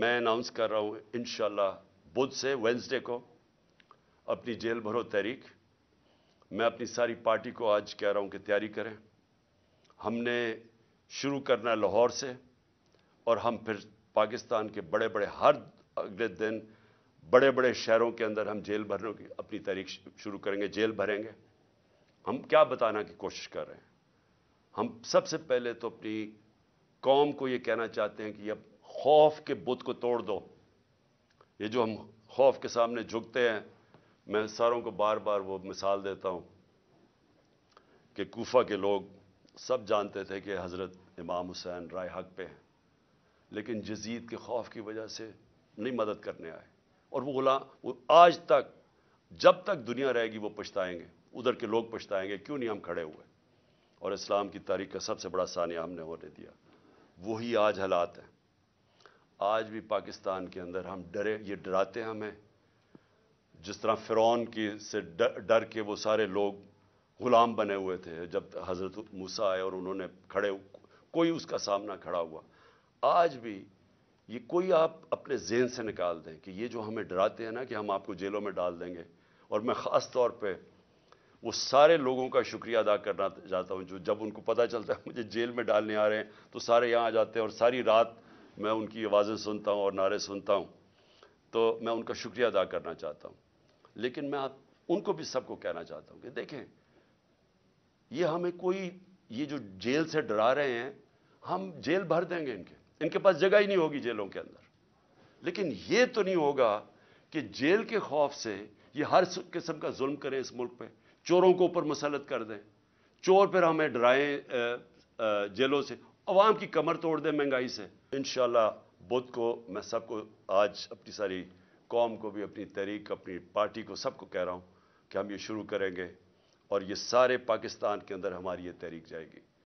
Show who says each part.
Speaker 1: मैं अनाउंस कर रहा हूँ इन बुध से वेंसडे को अपनी जेल भरो तहरीक मैं अपनी सारी पार्टी को आज कह रहा हूँ कि तैयारी करें हमने शुरू करना है लाहौर से और हम फिर पाकिस्तान के बड़े बड़े हर अगले दिन बड़े बड़े शहरों के अंदर हम जेल भरने की अपनी तारीख शुरू करेंगे जेल भरेंगे हम क्या बताना की कोशिश कर रहे हैं हम सबसे पहले तो अपनी कौम को ये कहना चाहते हैं कि अब खौफ के बुत को तोड़ दो ये जो हम खौफ के सामने झुकते हैं मैं सारों को बार बार वो मिसाल देता हूँ कि कोफा के लोग सब जानते थे कि हज़रत इमाम हुसैन राय हक पे हैं लेकिन जजीद के खौफ की वजह से नहीं मदद करने आए और वो गुलाम वो आज तक जब तक दुनिया रहेगी वो पछताएंगे उधर के लोग पछताएंगे क्यों नहीं हम खड़े हुए और इस्लाम की तारीख का सबसे बड़ा सानिया हमने होने दिया वही आज हालात हैं आज भी पाकिस्तान के अंदर हम डरे ये डराते हमें जिस तरह फ़िरौन की से डर के वो सारे लोग गुलाम बने हुए थे जब हज़रत मूसा आए और उन्होंने खड़े कोई उसका सामना खड़ा हुआ आज भी ये कोई आप अपने जेन से निकाल दें कि ये जो हमें डराते हैं ना कि हम आपको जेलों में डाल देंगे और मैं ख़ास तौर पर वो सारे लोगों का शुक्रिया अदा करना चाहता हूँ जो जब उनको पता चलता है मुझे जेल में डालने आ रहे हैं तो सारे यहाँ आ जाते हैं और सारी रात मैं उनकी आवाज़ें सुनता हूँ और नारे सुनता हूँ तो मैं उनका शुक्रिया अदा करना चाहता हूँ लेकिन मैं आप उनको भी सबको कहना चाहता हूँ कि देखें ये हमें कोई ये जो जेल से डरा रहे हैं हम जेल भर देंगे इनके इनके पास जगह ही नहीं होगी जेलों के अंदर लेकिन ये तो नहीं होगा कि जेल के खौफ से ये हर किस्म का जुल्म करें इस मुल्क पे चोरों को ऊपर मसलत कर दें चोर पर हमें डराएं जेलों से आवाम की कमर तोड़ दें महंगाई से इन बुद्ध को मैं सबको आज अपनी सारी कौम को भी अपनी तहरीक अपनी पार्टी को सबको कह रहा हूँ कि हम ये शुरू करेंगे और ये सारे पाकिस्तान के अंदर हमारी ये तहरीक जाएगी